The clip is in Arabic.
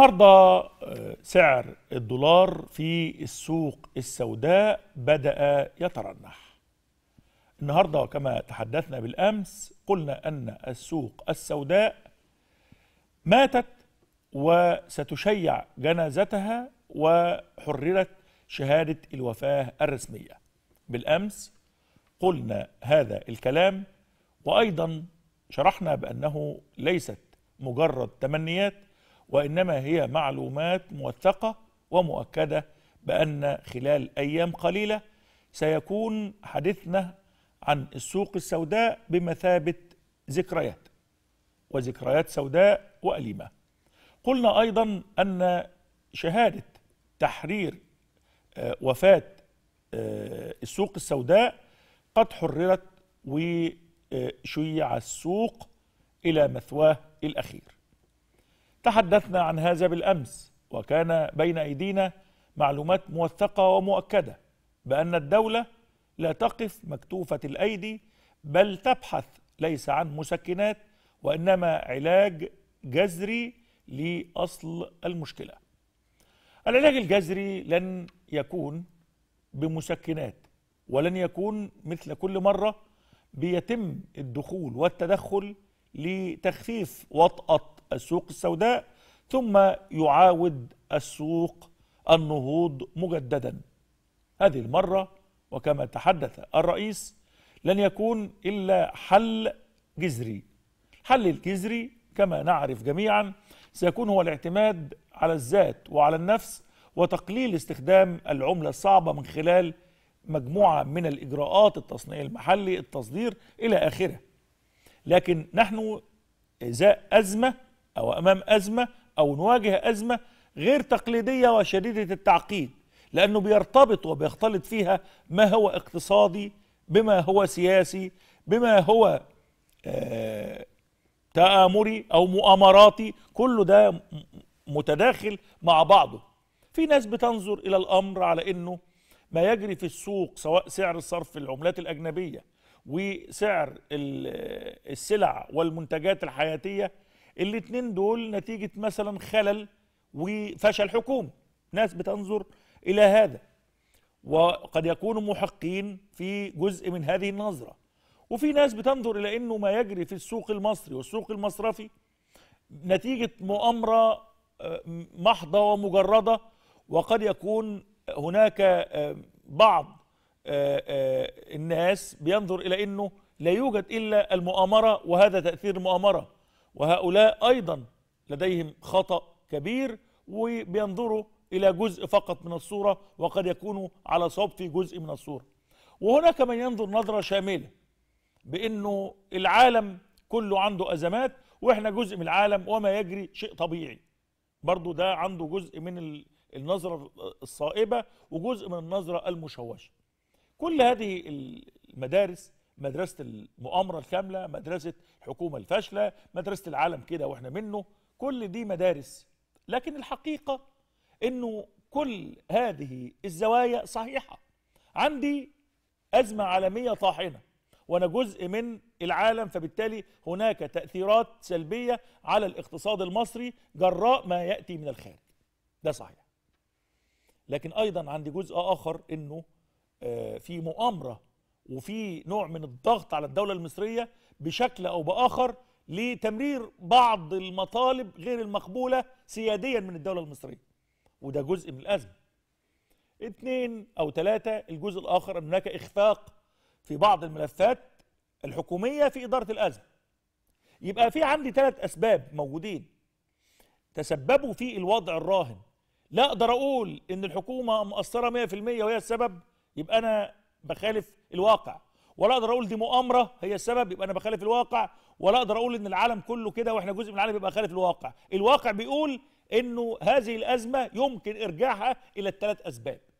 النهارده آه، سعر الدولار في السوق السوداء بدأ يترنح. النهارده كما تحدثنا بالامس قلنا ان السوق السوداء ماتت وستشيع جنازتها وحررت شهاده الوفاه الرسميه. بالامس قلنا هذا الكلام وايضا شرحنا بانه ليست مجرد تمنيات وإنما هي معلومات موثقة ومؤكدة بأن خلال أيام قليلة سيكون حديثنا عن السوق السوداء بمثابة ذكريات وذكريات سوداء وأليمة قلنا أيضا أن شهادة تحرير آه، وفاة آه، السوق السوداء قد حررت وشيع السوق إلى مثواه الأخير تحدثنا عن هذا بالامس وكان بين ايدينا معلومات موثقه ومؤكده بان الدوله لا تقف مكتوفه الايدي بل تبحث ليس عن مسكنات وانما علاج جذري لاصل المشكله العلاج الجذري لن يكون بمسكنات ولن يكون مثل كل مره بيتم الدخول والتدخل لتخفيف وطأة السوق السوداء ثم يعاود السوق النهوض مجددا هذه المرة وكما تحدث الرئيس لن يكون إلا حل جذري الحل الجذري كما نعرف جميعا سيكون هو الاعتماد على الذات وعلى النفس وتقليل استخدام العملة الصعبة من خلال مجموعة من الإجراءات التصنيع المحلي التصدير إلى آخره لكن نحن إزاء أزمة أو أمام أزمة أو نواجه أزمة غير تقليدية وشديدة التعقيد لأنه بيرتبط وبيختلط فيها ما هو اقتصادي بما هو سياسي بما هو آه، تآمري أو مؤامراتي كله ده متداخل مع بعضه في ناس بتنظر إلى الأمر على أنه ما يجري في السوق سواء سعر الصرف العملات الأجنبية وسعر السلع والمنتجات الحياتية الاثنين دول نتيجة مثلا خلل وفشل حكومي ناس بتنظر إلى هذا وقد يكونوا محقين في جزء من هذه النظرة وفي ناس بتنظر إلى أنه ما يجري في السوق المصري والسوق المصرفي نتيجة مؤامرة آه، محضة ومجردة وقد يكون هناك آه، بعض آه، الناس بينظر إلى أنه لا يوجد إلا المؤامرة وهذا تأثير المؤامرة وهؤلاء أيضا لديهم خطأ كبير وبينظروا إلى جزء فقط من الصورة وقد يكونوا على صوب في جزء من الصورة وهناك من ينظر نظرة شاملة بأنه العالم كله عنده أزمات وإحنا جزء من العالم وما يجري شيء طبيعي برضو ده عنده جزء من النظرة الصائبة وجزء من النظرة المشوشة كل هذه المدارس مدرسه المؤامره الكامله مدرسه الحكومه الفاشله مدرسه العالم كده واحنا منه كل دي مدارس لكن الحقيقه انه كل هذه الزوايا صحيحه عندي ازمه عالميه طاحنه وانا جزء من العالم فبالتالي هناك تاثيرات سلبيه على الاقتصاد المصري جراء ما ياتي من الخارج ده صحيح لكن ايضا عندي جزء اخر انه آه، في مؤامره وفي نوع من الضغط على الدولة المصرية بشكل أو بآخر لتمرير بعض المطالب غير المقبولة سياديا من الدولة المصرية وده جزء من الأزمة اثنين أو ثلاثة الجزء الآخر أن هناك إخفاق في بعض الملفات الحكومية في إدارة الأزمة يبقى في عندي ثلاث أسباب موجودين تسببوا في الوضع الراهن لا أقدر أقول إن الحكومة مقصرة 100% وهي السبب يبقى أنا بخالف الواقع ولا اقدر اقول دي مؤامره هي السبب يبقى انا بخالف الواقع ولا اقدر اقول ان العالم كله كده واحنا جزء من العالم يبقى خالف الواقع الواقع بيقول انه هذه الازمه يمكن ارجاعها الى الثلاث اسباب